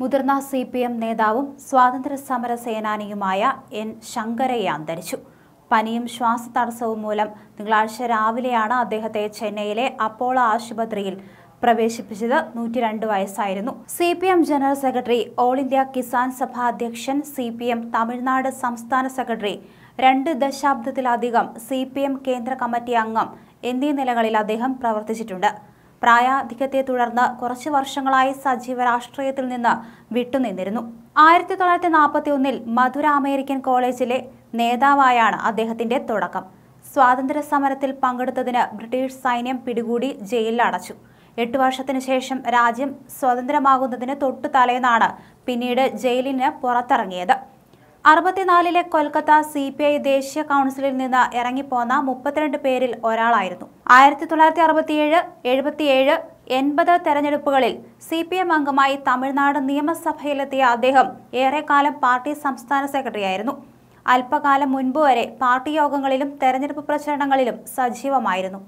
മുതിർന്ന C P M നേതാവും സ്വാതന്ത്ര്യ സമര സേനാനിയുമായ എൻ ശങ്കരയെ അന്തരിച്ചു പനിയും തടസ്സവും മൂലം തിങ്കളാഴ്ച രാവിലെയാണ് അദ്ദേഹത്തെ ചെന്നൈയിലെ അപ്പോളോ ആശുപത്രിയിൽ പ്രവേശിപ്പിച്ചത് നൂറ്റി രണ്ട് വയസ്സായിരുന്നു C P M general secretary all India Kisan Sabha അധ്യക്ഷൻ സി പി എം തമിഴ്നാട് സംസ്ഥാന സെക്രട്ടറി രണ്ട് ദശാബ്ദത്തിലധികം സി പി എം കേന്ദ്ര കമ്മിറ്റി അംഗം എന്നീ നിലകളിൽ അദ്ദേഹം പ്രവർത്തിച്ചിട്ടുണ്ട് പ്രായാധിക്യത്തെ തുടർന്ന് കുറച്ചു വർഷങ്ങളായി സജീവ രാഷ്ട്രീയത്തിൽ നിന്ന് വിട്ടുനിന്നിരുന്നു ആയിരത്തി തൊള്ളായിരത്തി നാൽപ്പത്തി ഒന്നിൽ മധുര അമേരിക്കൻ കോളേജിലെ നേതാവായാണ് അദ്ദേഹത്തിന്റെ തുടക്കം സ്വാതന്ത്ര്യ സമരത്തിൽ പങ്കെടുത്തതിന് ബ്രിട്ടീഷ് സൈന്യം പിടികൂടി ജയിലിൽ അടച്ചു എട്ട് വർഷത്തിനു ശേഷം രാജ്യം സ്വതന്ത്രമാകുന്നതിന് തൊട്ടു തലേന്നാണ് പിന്നീട് ജയിലിന് പുറത്തിറങ്ങിയത് അറുപത്തിനാലിലെ കൊൽക്കത്ത സി പി ഐ ദേശീയ കൗൺസിലിൽ നിന്ന് ഇറങ്ങിപ്പോന്ന മുപ്പത്തിരണ്ട് പേരിൽ ഒരാളായിരുന്നു ആയിരത്തി തൊള്ളായിരത്തി അറുപത്തിയേഴ് എഴുപത്തിയേഴ് എൺപത് തെരഞ്ഞെടുപ്പുകളിൽ സി പി എം അംഗമായി തമിഴ്നാട് നിയമസഭയിലെത്തിയ അദ്ദേഹം ഏറെക്കാലം പാർട്ടി സംസ്ഥാന സെക്രട്ടറിയായിരുന്നു അല്പകാലം മുൻപ് വരെ പാർട്ടി യോഗങ്ങളിലും തെരഞ്ഞെടുപ്പ് പ്രചരണങ്ങളിലും സജീവമായിരുന്നു